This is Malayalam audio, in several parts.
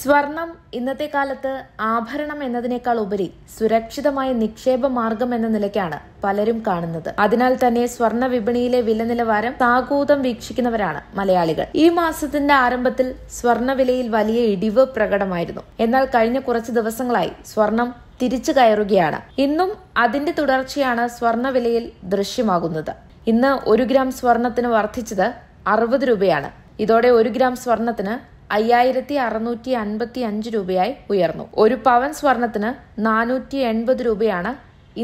സ്വർണം ഇന്നത്തെ കാലത്ത് ആഭരണം എന്നതിനേക്കാൾ ഉപരി സുരക്ഷിതമായ നിക്ഷേപ മാർഗം എന്ന നിലയ്ക്കാണ് പലരും കാണുന്നത് അതിനാൽ തന്നെ സ്വർണ വിപണിയിലെ വില നിലവാരം താകൂതം വീക്ഷിക്കുന്നവരാണ് മലയാളികൾ ഈ മാസത്തിന്റെ ആരംഭത്തിൽ സ്വർണ വിലയിൽ വലിയ ഇടിവ് പ്രകടമായിരുന്നു എന്നാൽ കഴിഞ്ഞ കുറച്ച് ദിവസങ്ങളായി സ്വർണം തിരിച്ചു കയറുകയാണ് ഇന്നും അതിന്റെ തുടർച്ചയാണ് സ്വർണ വിലയിൽ ദൃശ്യമാകുന്നത് ഇന്ന് ഒരു ഗ്രാം സ്വർണത്തിന് വർദ്ധിച്ചത് അറുപത് രൂപയാണ് ഇതോടെ ഒരു ഗ്രാം സ്വർണത്തിന് അയ്യായിരത്തി അറുന്നൂറ്റി അൻപത്തി അഞ്ച് രൂപയായി ഉയർന്നു ഒരു പവൻ സ്വർണത്തിന് നാനൂറ്റി എൺപത് രൂപയാണ്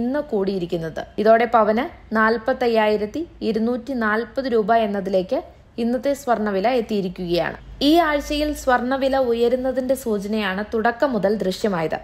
ഇന്ന് കൂടിയിരിക്കുന്നത് ഇതോടെ പവന് നാൽപ്പത്തി അയ്യായിരത്തി ഇരുന്നൂറ്റി നാൽപ്പത് രൂപ എന്നതിലേക്ക് ഇന്നത്തെ സ്വർണവില എത്തിയിരിക്കുകയാണ് ഈ ആഴ്ചയിൽ സ്വർണവില ഉയരുന്നതിന്റെ സൂചനയാണ് തുടക്കം മുതൽ ദൃശ്യമായത്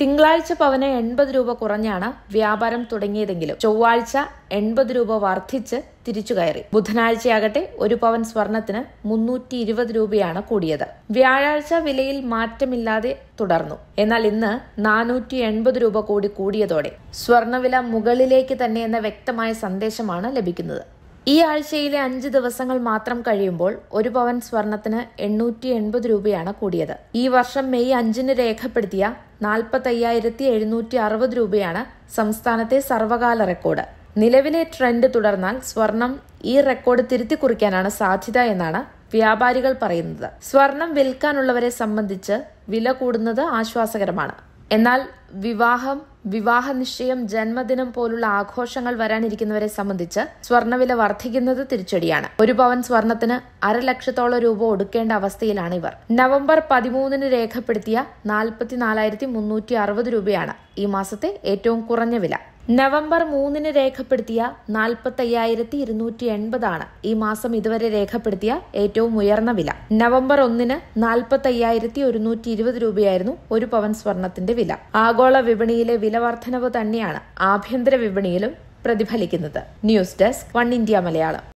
തിങ്കളാഴ്ച പവന് എൺപത് രൂപ കുറഞ്ഞാണ് വ്യാപാരം തുടങ്ങിയതെങ്കിലും ചൊവ്വാഴ്ച എൺപത് രൂപ വർദ്ധിച്ച് തിരിച്ചു കയറി ബുധനാഴ്ചയാകട്ടെ ഒരു പവൻ സ്വർണത്തിന് മുന്നൂറ്റി ഇരുപത് രൂപയാണ് കൂടിയത് വ്യാഴാഴ്ച വിലയിൽ മാറ്റമില്ലാതെ തുടർന്നു എന്നാൽ ഇന്ന് നാനൂറ്റി എൺപത് രൂപ കൂടി കൂടിയതോടെ സ്വർണവില മുകളിലേക്ക് തന്നെ എന്ന വ്യക്തമായ സന്ദേശമാണ് ലഭിക്കുന്നത് ഈ ആഴ്ചയിലെ അഞ്ച് ദിവസങ്ങൾ മാത്രം കഴിയുമ്പോൾ ഒരു പവൻ സ്വർണത്തിന് എണ്ണൂറ്റി എൺപത് രൂപയാണ് കൂടിയത് ഈ വർഷം മെയ് അഞ്ചിന് രേഖപ്പെടുത്തിയ നാൽപ്പത്തയ്യായിരത്തി എഴുന്നൂറ്റി അറുപത് രൂപയാണ് സംസ്ഥാനത്തെ സർവകാല റെക്കോർഡ് നിലവിലെ ട്രെൻഡ് തുടർന്നാൽ സ്വർണം ഈ റെക്കോർഡ് തിരുത്തി കുറിക്കാനാണ് സാധ്യത എന്നാണ് വ്യാപാരികൾ പറയുന്നത് സ്വർണം വിൽക്കാനുള്ളവരെ സംബന്ധിച്ച് വില കൂടുന്നത് ആശ്വാസകരമാണ് എന്നാൽ വിവാഹം വിവാഹ നിശ്ചയം ജന്മദിനം പോലുള്ള ആഘോഷങ്ങൾ വരാനിരിക്കുന്നവരെ സംബന്ധിച്ച് സ്വർണ്ണവില വർദ്ധിക്കുന്നത് തിരിച്ചടിയാണ് ഒരു പവൻ സ്വർണത്തിന് ലക്ഷത്തോളം രൂപ ഒടുക്കേണ്ട അവസ്ഥയിലാണ് ഇവർ നവംബർ പതിമൂന്നിന് രേഖപ്പെടുത്തിയ നാൽപ്പത്തിനാലായിരത്തി മുന്നൂറ്റി അറുപത് രൂപയാണ് ഈ മാസത്തെ ഏറ്റവും കുറഞ്ഞ വില നവംബർ മൂന്നിന് രേഖപ്പെടുത്തിയ നാൽപ്പത്തി അയ്യായിരത്തി ഇരുന്നൂറ്റി എൺപതാണ് ഈ മാസം ഇതുവരെ രേഖപ്പെടുത്തിയ ഏറ്റവും ഉയർന്ന വില നവംബർ ഒന്നിന് നാൽപ്പത്തി അയ്യായിരത്തി ഒരുന്നൂറ്റി ഇരുപത് രൂപയായിരുന്നു ഒരു പവൻ സ്വർണത്തിന്റെ വില ആഗോള ആഗോള വിപണിയിലെ വില വർധനവ് തന്നെയാണ് ആഭ്യന്തര വിപണിയിലും പ്രതിഫലിക്കുന്നത് news desk one India Malayalam